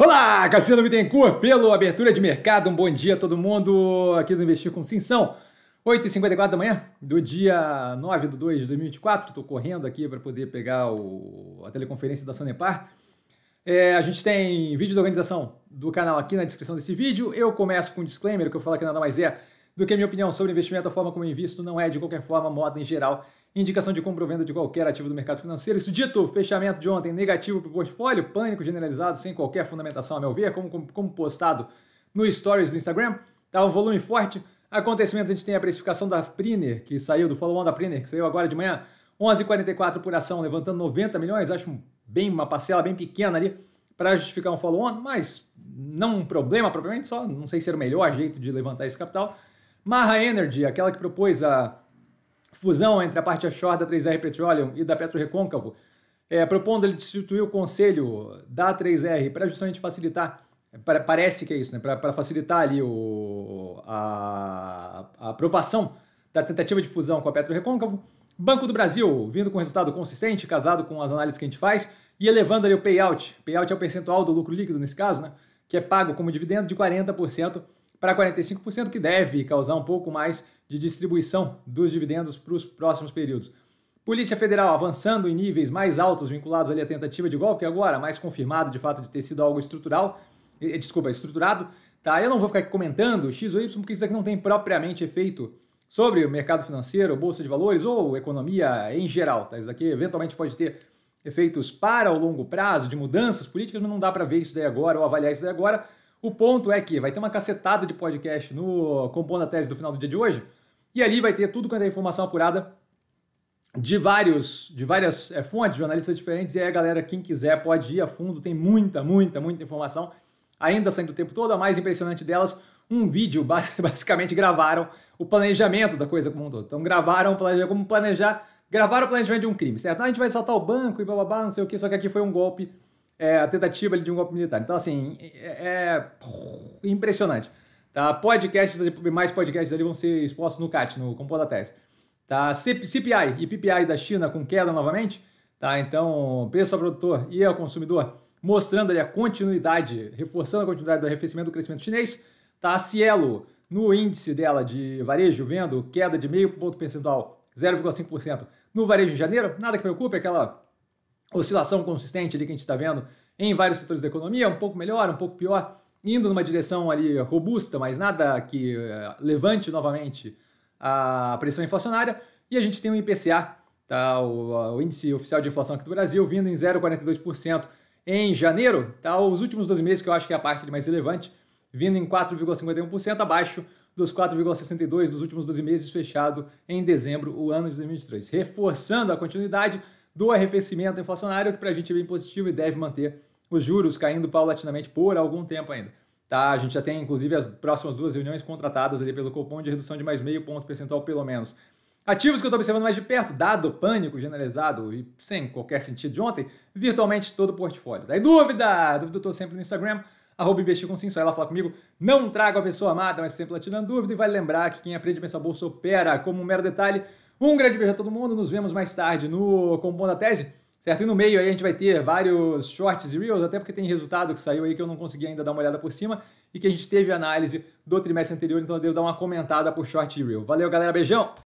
Olá, Cassiano Bittencourt, pelo Abertura de Mercado. Um bom dia a todo mundo aqui do Investir com Sinção. 8h54 da manhã do dia 9 de 2 de 2024. Estou correndo aqui para poder pegar o, a teleconferência da Sanepar. É, a gente tem vídeo da organização do canal aqui na descrição desse vídeo. Eu começo com um disclaimer, que eu falo que nada mais é do que a minha opinião sobre investimento, a forma como eu invisto não é de qualquer forma moda em geral indicação de compra ou venda de qualquer ativo do mercado financeiro. Isso dito, fechamento de ontem negativo para o portfólio, pânico generalizado, sem qualquer fundamentação, a meu ver, como, como, como postado no Stories do Instagram. Tá um volume forte. Acontecimentos, a gente tem a precificação da Priner, que saiu do follow-on da Priner, que saiu agora de manhã, 11,44 por ação, levantando 90 milhões. Acho bem uma parcela bem pequena ali para justificar um follow-on, mas não um problema propriamente, só não sei se era o melhor jeito de levantar esse capital. Marra Energy, aquela que propôs a fusão entre a parte offshore da 3R Petroleum e da Petro Recôncavo, é, propondo ele destituir o conselho da 3R para justamente facilitar, pra, parece que é isso, né, para facilitar ali o, a, a, aprovação da tentativa de fusão com a Petro Recôncavo. Banco do Brasil, vindo com resultado consistente, casado com as análises que a gente faz, e elevando ali o payout. Payout é o percentual do lucro líquido, nesse caso, né, que é pago como dividendo de 40% para 45%, que deve causar um pouco mais de distribuição dos dividendos para os próximos períodos. Polícia Federal avançando em níveis mais altos vinculados à tentativa de golpe agora, mais confirmado de fato de ter sido algo estrutural, desculpa, estruturado, tá? Eu não vou ficar aqui comentando X ou Y porque isso aqui não tem propriamente efeito sobre o mercado financeiro, bolsa de valores ou economia em geral, tá? Isso daqui eventualmente pode ter efeitos para o longo prazo de mudanças políticas, mas não dá para ver isso daí agora ou avaliar isso daí agora. O ponto é que vai ter uma cacetada de podcast no Compondo a Tese do final do dia de hoje, e ali vai ter tudo quanto é informação apurada de vários, de várias é, fontes, jornalistas diferentes, e aí a galera, quem quiser, pode ir a fundo, tem muita, muita, muita informação, ainda saindo o tempo todo, a mais impressionante delas, um vídeo, basicamente gravaram o planejamento da coisa como um todo. Então gravaram como planejar, gravaram o planejamento de um crime, certo? Ah, a gente vai saltar o banco e babá não sei o que, só que aqui foi um golpe é, a tentativa ali, de um golpe militar. Então, assim, é, é impressionante. Tá? Podcasts, mais podcasts ali vão ser expostos no CAT, no Compor da Tese. Tá? CPI e PPI da China com queda novamente. Tá? Então, preço ao produtor e ao consumidor mostrando ali a continuidade, reforçando a continuidade do arrefecimento do crescimento chinês. Tá? A Cielo, no índice dela de varejo, vendo queda de meio ponto percentual, 0,5% no varejo em janeiro. Nada que preocupe, aquela oscilação consistente ali que a gente está vendo em vários setores da economia, um pouco melhor, um pouco pior, indo numa direção ali robusta, mas nada que eh, levante novamente a pressão inflacionária. E a gente tem o IPCA, tá? o, o índice oficial de inflação aqui do Brasil, vindo em 0,42% em janeiro, tá? os últimos 12 meses, que eu acho que é a parte mais relevante, vindo em 4,51%, abaixo dos 4,62% dos últimos 12 meses, fechado em dezembro, o ano de 2023. Reforçando a continuidade do arrefecimento inflacionário, que para a gente é bem positivo e deve manter os juros caindo paulatinamente por algum tempo ainda. Tá, a gente já tem, inclusive, as próximas duas reuniões contratadas ali pelo cupom de redução de mais meio ponto percentual, pelo menos. Ativos que eu estou observando mais de perto, dado o pânico generalizado e sem qualquer sentido de ontem, virtualmente todo o portfólio. Daí dúvida! Dúvida eu estou sempre no Instagram, arroba investir com sim, só ela fala comigo. Não trago a pessoa amada, mas sempre ela tirando dúvida. E vai vale lembrar que quem aprende a pensar bolsa opera como um mero detalhe um grande beijo a todo mundo, nos vemos mais tarde no Compondo a Tese, certo? E no meio aí a gente vai ter vários shorts e reels, até porque tem resultado que saiu aí que eu não consegui ainda dar uma olhada por cima e que a gente teve análise do trimestre anterior, então eu devo dar uma comentada por short e reel. Valeu, galera, beijão!